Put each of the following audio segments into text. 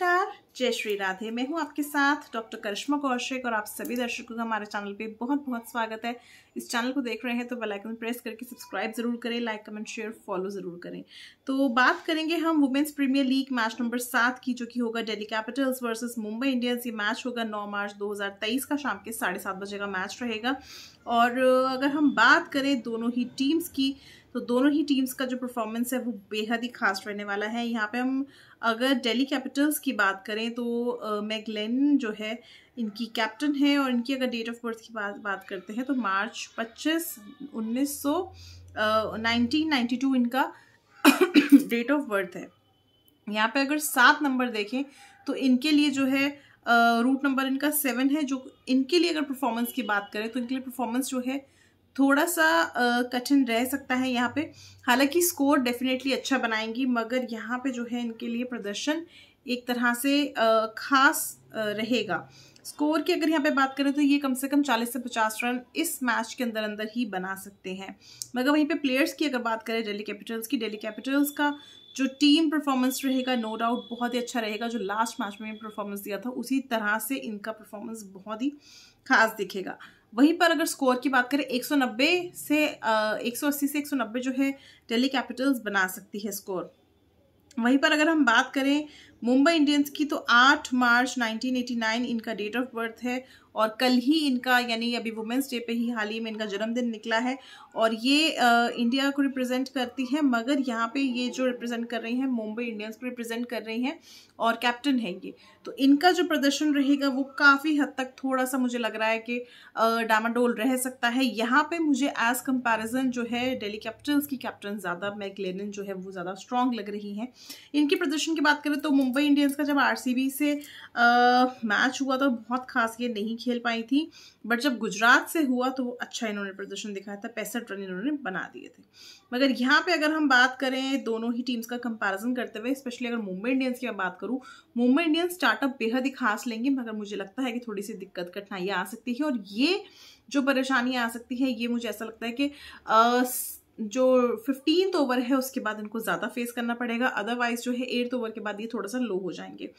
नमस्कार जय श्री राधे मैं हूं आपके साथ डॉक्टर करिश्मा कौशिक और आप सभी दर्शकों का हमारे चैनल पे बहुत बहुत स्वागत है इस चैनल को देख रहे हैं तो बेल आइकन प्रेस करके सब्सक्राइब जरूर करें लाइक कमेंट शेयर फॉलो जरूर करें तो बात करेंगे हम women's premier league match number सात की जो कि होगा Delhi Capitals versus Mumbai Indians ये मैच होगा नौ मार्च दो का शाम के साढ़े बजे का मैच रहेगा और अगर हम बात करें दोनों ही टीम्स की तो दोनों ही टीम्स का जो परफॉर्मेंस है वो बेहद ही खास रहने वाला है यहाँ पे हम अगर दिल्ली कैपिटल्स की बात करें तो मैगलेन जो है इनकी कैप्टन है और इनकी अगर डेट ऑफ बर्थ की बात बात करते हैं तो मार्च पच्चीस उन्नीस सौ इनका डेट ऑफ बर्थ है यहाँ पे अगर सात नंबर देखें तो इनके लिए जो है रूट नंबर इनका सेवन है जो इनके लिए अगर परफॉर्मेंस की बात करें तो इनके लिए परफॉर्मेंस जो है थोड़ा सा कठिन रह सकता है यहाँ पे हालांकि स्कोर डेफिनेटली अच्छा बनाएंगी मगर यहाँ पे जो है इनके लिए प्रदर्शन एक तरह से खास रहेगा स्कोर की अगर यहाँ पे बात करें तो ये कम से कम 40 से 50 रन इस मैच के अंदर अंदर ही बना सकते हैं मगर वहीं पे प्लेयर्स की अगर बात करें डेली कैपिटल्स की डेली कैपिटल्स का जो टीम परफॉर्मेंस रहेगा नो डाउट बहुत ही अच्छा रहेगा जो लास्ट मैच में परफॉर्मेंस दिया था उसी तरह से इनका परफॉर्मेंस बहुत ही खास दिखेगा वहीं पर अगर स्कोर की बात करें 190 से आ, 180 से 190 जो है दिल्ली कैपिटल्स बना सकती है स्कोर वहीं पर अगर हम बात करें मुंबई इंडियंस की तो 8 मार्च 1989 इनका डेट ऑफ बर्थ है और कल ही इनका यानी अभी वुमेंस डे पे ही हाल ही में इनका जन्मदिन निकला है और ये आ, इंडिया को रिप्रेजेंट करती है मगर यहाँ पे ये जो रिप्रेजेंट कर रही हैं मुंबई इंडियंस को रिप्रेजेंट कर रही हैं और कैप्टन है ये तो इनका जो प्रदर्शन रहेगा वो काफ़ी हद तक थोड़ा सा मुझे लग रहा है कि डामाडोल रह सकता है यहाँ पर मुझे एज कम्पेरिजन जो है डेली कैप्टन की कैप्टन ज़्यादा मैकलेनन जो है वो ज़्यादा स्ट्रॉन्ग लग रही हैं इनके प्रदर्शन की बात करें तो मुंबई इंडियंस का जब आरसीबी से आ, मैच हुआ तो बहुत खास ये नहीं खेल पाई थी बट जब गुजरात से हुआ तो अच्छा इन्होंने प्रदर्शन दिखाया था पैंसठ रन इन्होंने बना दिए थे मगर यहाँ पे अगर हम बात करें दोनों ही टीम्स का कंपैरिजन करते हुए स्पेशली अगर मुंबई इंडियंस की मैं बात करूँ मुंबई इंडियंस स्टार्टअप बेहद ही खास लेंगे मगर मुझे लगता है कि थोड़ी सी दिक्कत कठिनाइयाँ आ सकती है और ये जो परेशानियाँ आ सकती है ये मुझे ऐसा लगता है कि आ, जो फिफ्टीन ओवर है उसके बाद इनको ज़्यादा फेस करना पड़ेगा अदरवाइज जो है एट्थ ओवर के बाद ये थोड़ा सा लो हो जाएंगे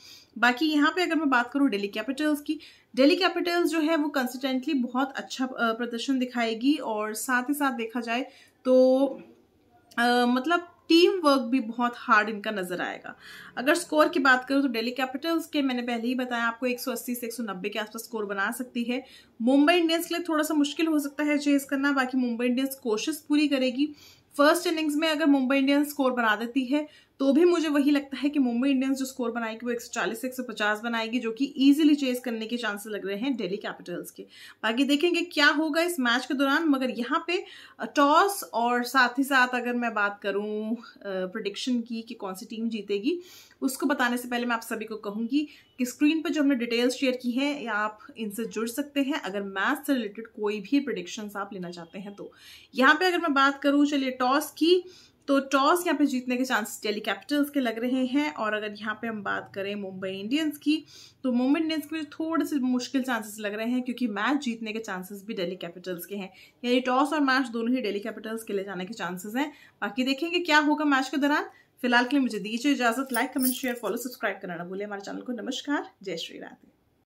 बाकी यहाँ पे अगर मैं बात करूँ डेली कैपिटल्स की डेली कैपिटल्स जो है वो कंसिस्टेंटली बहुत अच्छा प्रदर्शन दिखाएगी और साथ ही साथ देखा जाए तो आ, मतलब टीम वर्क भी बहुत हार्ड इनका नजर आएगा अगर स्कोर की बात करूं तो डेली कैपिटल्स के मैंने पहले ही बताया आपको 180 से 190 के आसपास स्कोर बना सकती है मुंबई इंडियंस के लिए थोड़ा सा मुश्किल हो सकता है चेस करना बाकी मुंबई इंडियंस कोशिश पूरी करेगी फर्स्ट इनिंग्स में अगर मुंबई इंडियंस स्कोर बना देती है तो भी मुझे वही लगता है कि मुंबई इंडियंस जो स्कोर बनाएगी वो एक सौ चालीस एक सौ पचास बनाएगी जो कि ईजिली चेस करने के चांसेस लग रहे हैं डेली कैपिटल्स के बाकी देखेंगे क्या होगा इस मैच के दौरान मगर यहाँ पे टॉस और साथ ही साथ अगर मैं बात करूँ प्रडिक्शन की कि कौन सी टीम जीतेगी उसको बताने से पहले मैं आप सभी को कहूँगी कि स्क्रीन पर जो हमने डिटेल्स शेयर की है या आप इनसे जुड़ सकते हैं अगर मैथ से रिलेटेड कोई भी प्रोडिक्शन आप लेना चाहते हैं तो यहाँ पे अगर मैं बात करूँ चलिए टॉस की तो टॉस यहाँ पे जीतने के चांसेस डेली कैपिटल्स के लग रहे हैं और अगर यहाँ पे हम बात करें मुंबई इंडियंस की तो मुंबई इंडियंस के थोड़े से मुश्किल चांसेस लग रहे हैं क्योंकि मैच जीतने के चांसेस भी डेली कैपिटल्स के हैं यानी टॉस और मैच दोनों ही डेली कैपिटल्स के ले जाने के चांसेस हैं बाकी देखेंगे क्या होगा मैच के दौरान फिलहाल के लिए मुझे दीजिए इजाजत like comment share follow subscribe करना ना हमारे चैनल को नमस्कार जय श्री राधे